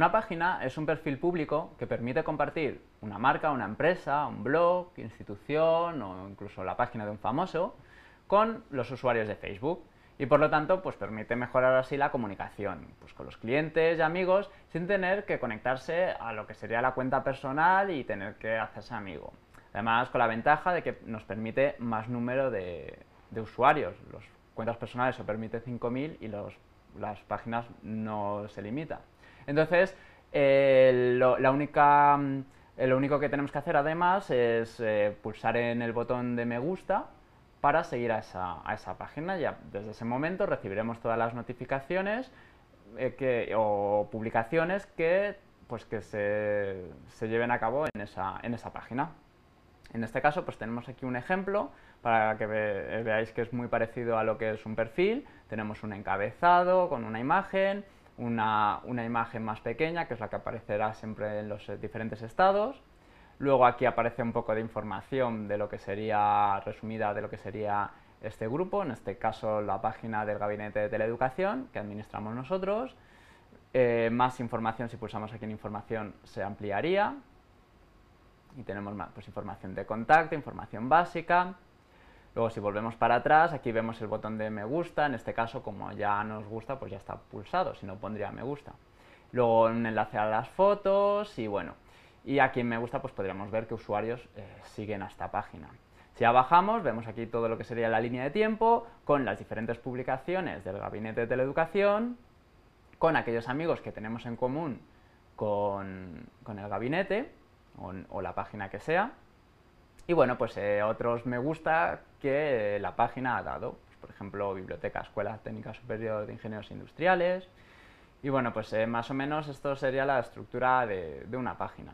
Una página es un perfil público que permite compartir una marca, una empresa, un blog, institución o incluso la página de un famoso con los usuarios de Facebook y por lo tanto pues permite mejorar así la comunicación pues, con los clientes y amigos sin tener que conectarse a lo que sería la cuenta personal y tener que hacerse amigo. Además con la ventaja de que nos permite más número de, usuarios. Las cuentas personales se permite 5.000 y las páginas no se limitan. Entonces, mm, eh, lo, único que tenemos que hacer además es eh, pulsar en el botón de me gusta para seguir a esa, página. Ya desde ese momento recibiremos todas las notificaciones eh, o publicaciones que, pues, se, lleven a cabo en esa, página. En este caso, pues tenemos aquí un ejemplo para que veáis que es muy parecido a lo que es un perfil. Tenemos un encabezado con una imagen, una, imagen más pequeña, que es la que aparecerá siempre en los eh, diferentes estados. Luego aquí aparece un poco de información de lo que sería, resumida de lo que sería este grupo, en este caso la página del Gabinete de Teleeducación, que administramos nosotros. Eh, más información, si pulsamos aquí en información, se ampliaría. Y tenemos más pues, información de contacto, información básica, Luego si volvemos para atrás, aquí vemos el botón de me gusta, en este caso como ya nos gusta, pues ya está pulsado, si no pondría me gusta. Luego un enlace a las fotos y bueno, y aquí en me gusta pues podríamos ver qué usuarios eh, siguen a esta página. Si ya bajamos, vemos aquí todo lo que sería la línea de tiempo, con las diferentes publicaciones del Gabinete de educación con aquellos amigos que tenemos en común con, el gabinete, o, la página que sea, y bueno, pues eh, otros me gusta que la página ha dado. Pues, por ejemplo, Biblioteca Escuela Técnica Superior de Ingenieros Industriales. Y bueno, pues eh, más o menos esto sería la estructura de una página.